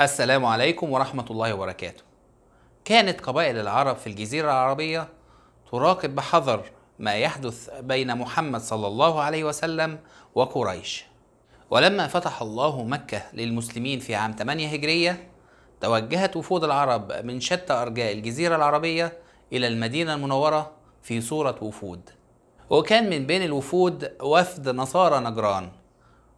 السلام عليكم ورحمة الله وبركاته. كانت قبائل العرب في الجزيرة العربية تراقب بحذر ما يحدث بين محمد صلى الله عليه وسلم وقريش. ولما فتح الله مكة للمسلمين في عام 8 هجرية توجهت وفود العرب من شتى أرجاء الجزيرة العربية إلى المدينة المنورة في صورة وفود. وكان من بين الوفود وفد نصارى نجران.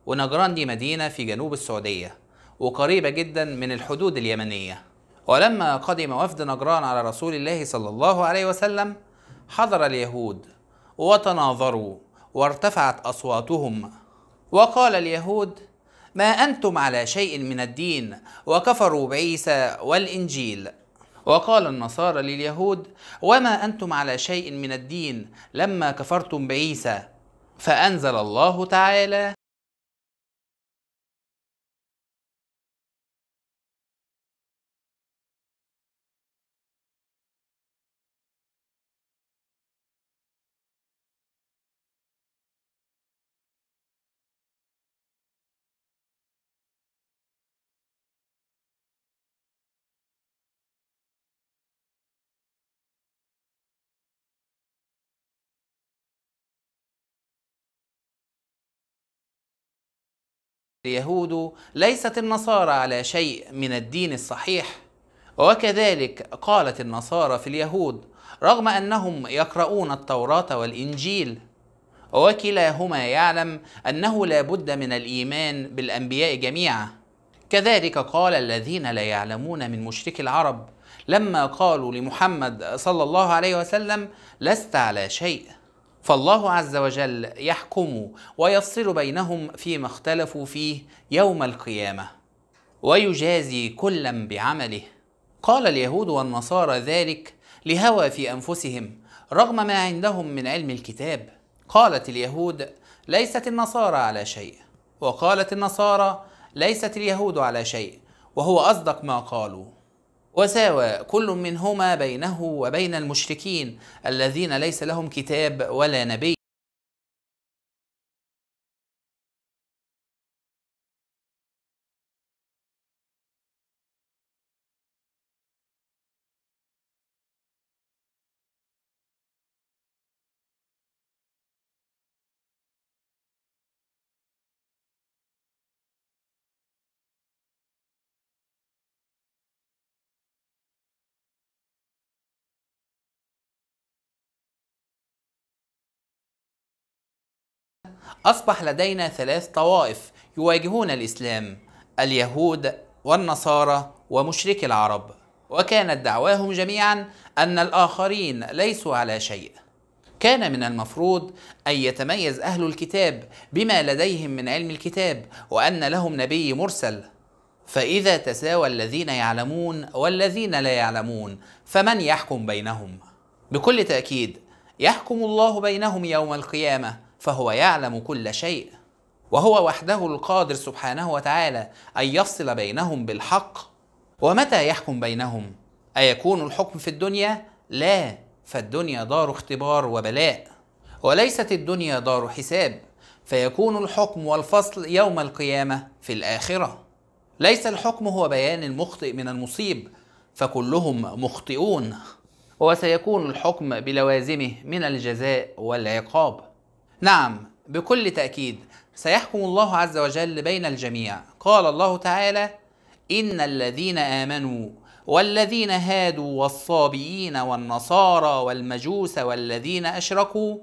ونجران دي مدينة في جنوب السعودية وقريبة جدا من الحدود اليمنية ولما قدم وفد نجران على رسول الله صلى الله عليه وسلم حضر اليهود وتناظروا وارتفعت أصواتهم وقال اليهود ما أنتم على شيء من الدين وكفروا بعيسى والإنجيل وقال النصارى لليهود وما أنتم على شيء من الدين لما كفرتم بعيسى فأنزل الله تعالى اليهود ليست النصارى على شيء من الدين الصحيح وكذلك قالت النصارى في اليهود رغم انهم يقرؤون التوراه والانجيل وكلاهما يعلم انه لا بد من الايمان بالانبياء جميعا كذلك قال الذين لا يعلمون من مشركي العرب لما قالوا لمحمد صلى الله عليه وسلم لست على شيء فالله عز وجل يحكم ويفصل بينهم فيما اختلفوا فيه يوم القيامه ويجازي كلا بعمله قال اليهود والنصارى ذلك لهوى في انفسهم رغم ما عندهم من علم الكتاب قالت اليهود ليست النصارى على شيء وقالت النصارى ليست اليهود على شيء وهو اصدق ما قالوا وساوى كل منهما بينه وبين المشركين الذين ليس لهم كتاب ولا نبي أصبح لدينا ثلاث طوائف يواجهون الإسلام اليهود والنصارى ومشركي العرب وكانت دعواهم جميعا أن الآخرين ليسوا على شيء كان من المفروض أن يتميز أهل الكتاب بما لديهم من علم الكتاب وأن لهم نبي مرسل فإذا تساوى الذين يعلمون والذين لا يعلمون فمن يحكم بينهم؟ بكل تأكيد يحكم الله بينهم يوم القيامة فهو يعلم كل شيء وهو وحده القادر سبحانه وتعالى ان يفصل بينهم بالحق ومتى يحكم بينهم ايكون الحكم في الدنيا لا فالدنيا دار اختبار وبلاء وليست الدنيا دار حساب فيكون الحكم والفصل يوم القيامه في الاخره ليس الحكم هو بيان المخطئ من المصيب فكلهم مخطئون وسيكون الحكم بلوازمه من الجزاء والعقاب نعم بكل تأكيد سيحكم الله عز وجل بين الجميع قال الله تعالى إن الذين آمنوا والذين هادوا والصابئين والنصارى والمجوس والذين أشركوا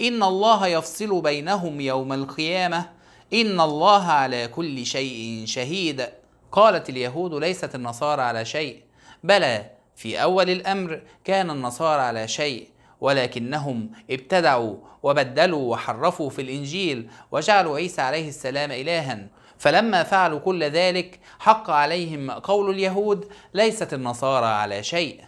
إن الله يفصل بينهم يوم القيامة إن الله على كل شيء شهيد قالت اليهود ليست النصارى على شيء بلى في أول الأمر كان النصارى على شيء ولكنهم ابتدعوا وبدلوا وحرفوا في الانجيل وجعلوا عيسى عليه السلام الها فلما فعلوا كل ذلك حق عليهم قول اليهود ليست النصارى على شيء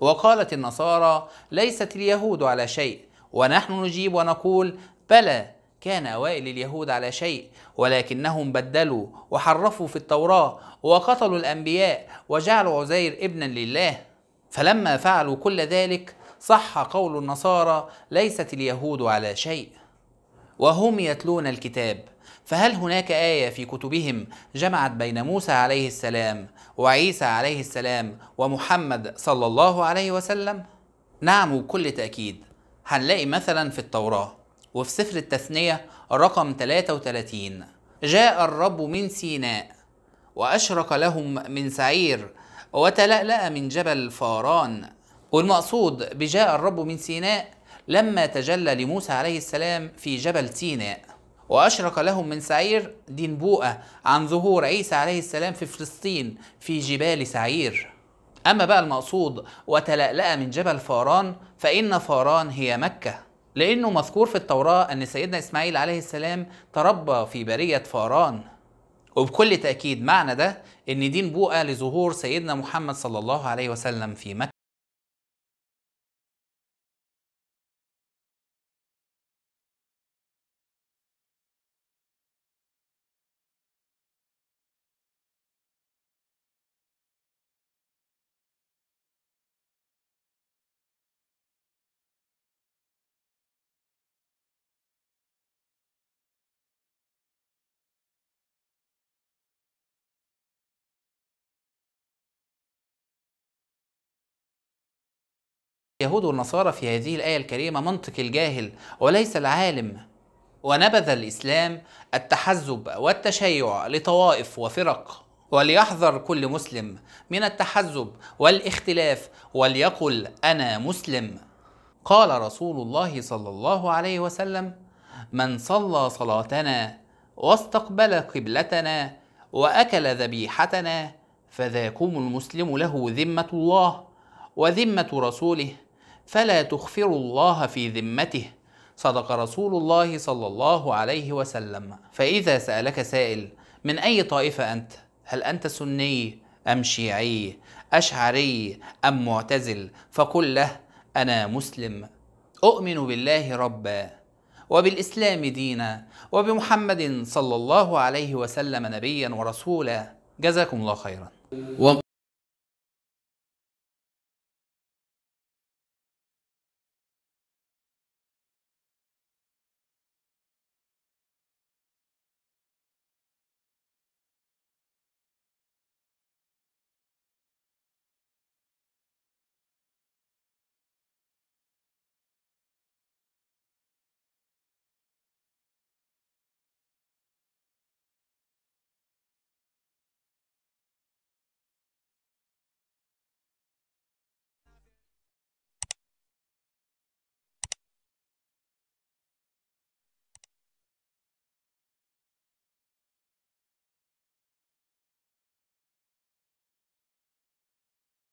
وقالت النصارى ليست اليهود على شيء ونحن نجيب ونقول بلى كان أوائل اليهود على شيء ولكنهم بدلوا وحرفوا في التوراة وقتلوا الأنبياء وجعلوا عزير ابنا لله فلما فعلوا كل ذلك صح قول النصارى ليست اليهود على شيء وهم يتلون الكتاب فهل هناك آية في كتبهم جمعت بين موسى عليه السلام وعيسى عليه السلام ومحمد صلى الله عليه وسلم؟ نعم وبكل تأكيد هنلاقي مثلا في التوراة وفي سفر التثنية رقم 33 جاء الرب من سيناء وأشرق لهم من سعير وتلألأ من جبل فاران والمقصود بجاء الرب من سيناء لما تجلى لموسى عليه السلام في جبل سيناء وأشرق لهم من سعير دي نبوءة عن ظهور عيسى عليه السلام في فلسطين في جبال سعير أما بقى المقصود وتلألأ من جبل فاران فإن فاران هي مكة لأنه مذكور في التوراة أن سيدنا إسماعيل عليه السلام تربى في برية فاران وبكل تأكيد معنى ده أن دي نبوءة لظهور سيدنا محمد صلى الله عليه وسلم في مكة اليهود والنصارى في هذه الآية الكريمة منطق الجاهل وليس العالم ونبذ الإسلام التحزب والتشيع لطوائف وفرق وليحذر كل مسلم من التحزب والاختلاف وليقل أنا مسلم قال رسول الله صلى الله عليه وسلم من صلى صلاتنا واستقبل قبلتنا وأكل ذبيحتنا فذاكم المسلم له ذمة الله وذمة رسوله فلا تخفروا الله في ذمته صدق رسول الله صلى الله عليه وسلم فإذا سألك سائل من أي طائفة أنت؟ هل أنت سني أم شيعي أشعري أم معتزل فقل له أنا مسلم أؤمن بالله ربا وبالإسلام دينا وبمحمد صلى الله عليه وسلم نبيا ورسولا جزاكم الله خيرا